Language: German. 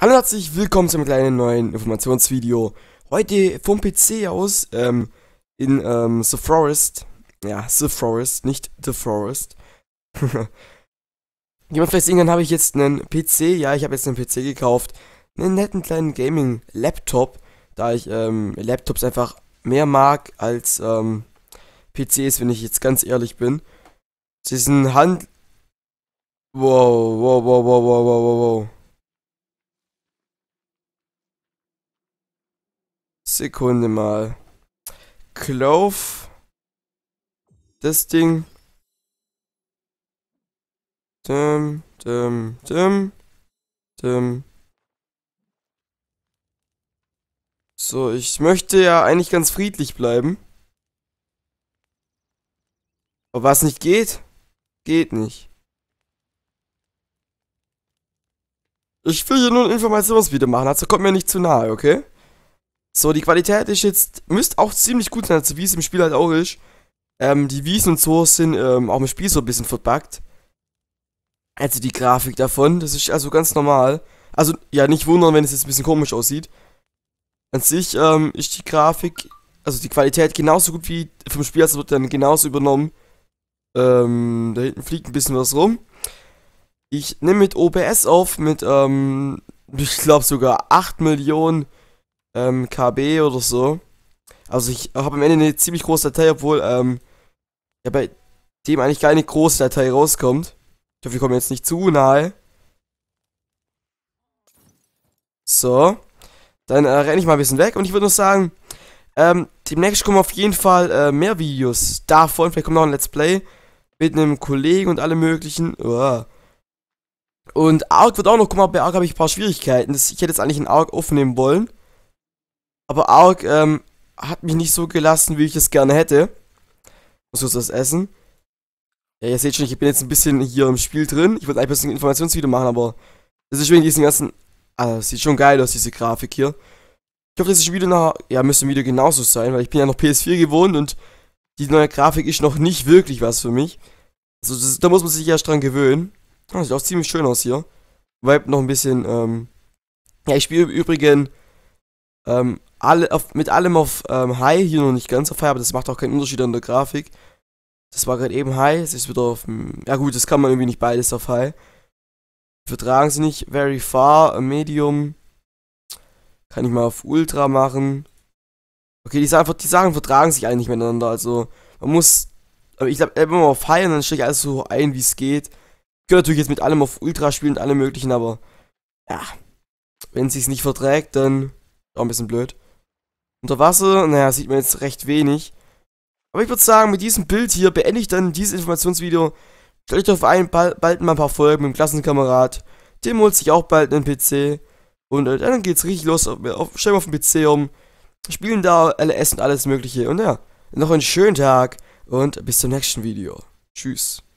Hallo und herzlich willkommen zu einem kleinen neuen Informationsvideo. Heute vom PC aus ähm, in ähm, The Forest. Ja, The Forest, nicht The Forest. Wie man vielleicht sehen kann, habe ich jetzt einen PC. Ja, ich habe jetzt einen PC gekauft. Einen netten kleinen Gaming-Laptop. Da ich ähm, Laptops einfach mehr mag als ähm, PCs, wenn ich jetzt ganz ehrlich bin. Sie sind Hand... Wow, wow, wow, wow, wow, wow, wow. Sekunde mal. Clove. Das Ding. Dum, dum, dum. Dum. So, ich möchte ja eigentlich ganz friedlich bleiben. Aber was nicht geht, geht nicht. Ich will hier nur ein Informationsvideo machen, also kommt mir nicht zu nahe, okay? So, die Qualität ist jetzt, müsste auch ziemlich gut sein, also wie es im Spiel halt auch ist. Ähm, die Wiesen und so sind ähm, auch im Spiel so ein bisschen verpackt. Also die Grafik davon, das ist also ganz normal. Also, ja, nicht wundern, wenn es jetzt ein bisschen komisch aussieht. An sich ähm, ist die Grafik, also die Qualität genauso gut wie vom Spiel, also wird dann genauso übernommen. Ähm, da hinten fliegt ein bisschen was rum. Ich nehme mit OBS auf, mit, ähm, ich glaube sogar 8 Millionen ähm, KB oder so. Also ich habe am Ende eine ziemlich große Datei, obwohl ähm, ja bei dem eigentlich keine große Datei rauskommt. Ich hoffe, wir kommen jetzt nicht zu nahe. So. Dann äh, renne ich mal ein bisschen weg und ich würde nur sagen, ähm, demnächst kommen auf jeden Fall äh, mehr Videos davon. Vielleicht kommt noch ein Let's Play mit einem Kollegen und allem möglichen. Uah. Und ARK wird auch noch, kommen, mal, bei ARK habe ich ein paar Schwierigkeiten. Das, ich hätte jetzt eigentlich einen ARK aufnehmen wollen. Aber Ark ähm, hat mich nicht so gelassen, wie ich es gerne hätte. Muss kurz was essen. Ja, ihr seht schon, ich bin jetzt ein bisschen hier im Spiel drin. Ich wollte eigentlich ein bisschen Informationsvideo machen, aber das ist wegen diesen ganzen... Also, das sieht schon geil aus, diese Grafik hier. Ich hoffe, das ist wieder nach... Ja, müsste im Video genauso sein, weil ich bin ja noch PS4 gewohnt und die neue Grafik ist noch nicht wirklich was für mich. Also, das, da muss man sich erst dran gewöhnen. Oh, sieht auch ziemlich schön aus hier. Vibe noch ein bisschen, ähm... Ja, ich spiele im Übrigen ähm, alle, auf, mit allem auf ähm, High, hier noch nicht ganz auf High, aber das macht auch keinen Unterschied an der Grafik. Das war gerade eben High, es ist wieder auf. Hm, ja, gut, das kann man irgendwie nicht beides auf High. Vertragen sie nicht. Very Far, Medium. Kann ich mal auf Ultra machen. Okay, die Sachen, die Sachen vertragen sich eigentlich miteinander. Also, man muss. Aber ich glaube, immer auf High und dann stelle ich alles so ein, wie es geht. Ich könnte natürlich jetzt mit allem auf Ultra spielen und allem möglichen, aber. Ja. Wenn es sich nicht verträgt, dann. Auch ein bisschen blöd. Unter Wasser, naja, sieht man jetzt recht wenig. Aber ich würde sagen, mit diesem Bild hier beende ich dann dieses Informationsvideo. Stellt euch darauf ein, bald mal ein paar Folgen mit dem Klassenkamerad. Tim holt sich auch bald einen PC. Und äh, dann geht's richtig los. Auf, äh, auf, stellen wir auf den PC um. Spielen da LS und alles mögliche. Und ja, noch einen schönen Tag und bis zum nächsten Video. Tschüss.